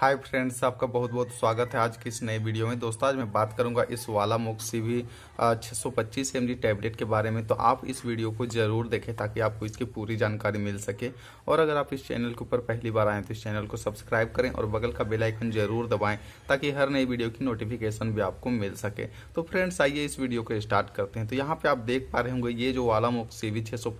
hi friends आपका बहुत बहुत स्वागत है आज की इस नए वीडियो में दोस्तों आज मैं बात करूंगा इस वाला मोक सी भी छः सौ टैबलेट के बारे में तो आप इस वीडियो को ज़रूर देखें ताकि आपको इसकी पूरी जानकारी मिल सके और अगर आप इस चैनल के ऊपर पहली बार आएँ तो इस चैनल को सब्सक्राइब करें और बगल का बेलाइकन जरूर दबाएँ ताकि हर नई वीडियो की नोटिफिकेशन भी आपको मिल सके तो फ्रेंड्स आइए इस वीडियो को स्टार्ट करते हैं तो यहाँ पर आप देख पा रहे होंगे ये जो वाला मोक सी भी छः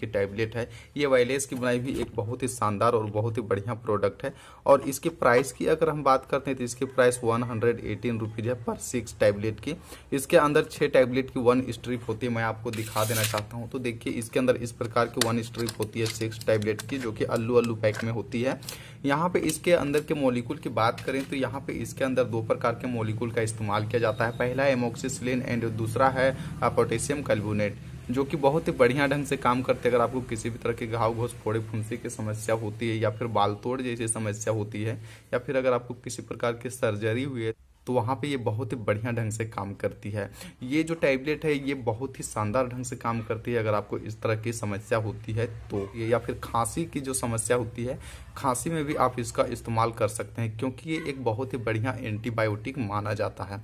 की टैबलेट है ये वायरलेस की बनाई हुई एक बहुत ही शानदार और बहुत ही बढ़िया प्रोडक्ट है और इसकी प्राइस की अगर हम बात करते हैं तो इसकी price one hundred eighteen rupees है पर सिक्स टैबलेट की इसके अंदर छह टैबलेट की वन स्ट्रिप होती है मैं आपको दिखा देना चाहता हूँ तो देखिए इसके अंदर इस प्रकार की वन स्ट्रिप होती है सिक्स टैबलेट की जो कि अल्लू अल्लू पैक में होती है यहाँ पे इसके अंदर के मोलिकूल की बात करें तो यहाँ पे इसके अंदर दो प्रकार के मोलिकूल का इस्तेमाल किया जाता है पहला है एमोक्सिसलिन एंड दूसरा है पोटेशियम कैल्बोनेट जो कि बहुत ही बढ़िया ढंग से काम करते अगर आपको किसी भी तरह के घाव घोस फोड़े फुंसी की समस्या होती है या फिर बाल तोड़ जैसी समस्या होती है या फिर अगर आपको किसी प्रकार की सर्जरी हुई है तो वहाँ पे ये बहुत ही बढ़िया ढंग से काम करती है ये जो टैबलेट है ये बहुत ही शानदार ढंग से काम करती है अगर आपको इस तरह की समस्या होती है तो या फिर खांसी की जो समस्या होती है खांसी में भी आप इसका इस्तेमाल कर सकते हैं क्योंकि ये एक बहुत ही बढ़िया एंटीबायोटिक माना जाता है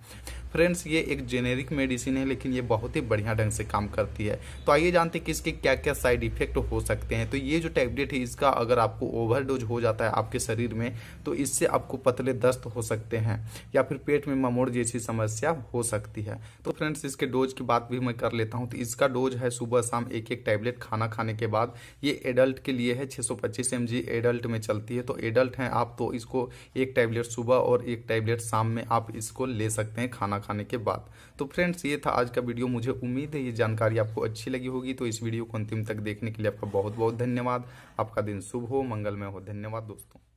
फ्रेंड्स ये एक जेनेरिक मेडिसिन है लेकिन ये बहुत ही बढ़िया ढंग से काम करती है तो आइए जानते हैं कि इसके क्या क्या साइड इफेक्ट हो सकते हैं तो ये जो टैबलेट है इसका अगर आपको ओवरडोज हो जाता है आपके शरीर में तो इससे आपको पतले दस्त हो सकते हैं या फिर पेट पेट में ममोड़ जैसी समस्या हो सकती है तो फ्रेंड्स इसके डोज की बात भी मैं कर लेता हूँ तो इसका डोज है सुबह शाम एक एक टैबलेट खाना खाने के बाद ये एडल्ट के लिए है 625 mg एडल्ट में चलती है तो एडल्ट हैं आप तो इसको एक टैबलेट सुबह और एक टैबलेट शाम में आप इसको ले सकते हैं खाना खाने के बाद तो फ्रेंड्स ये था आज का वीडियो मुझे उम्मीद है ये जानकारी आपको अच्छी लगी होगी तो इस वीडियो को अंतिम तक देखने के लिए आपका बहुत बहुत धन्यवाद आपका दिन शुभ हो मंगलमय हो धन्यवाद दोस्तों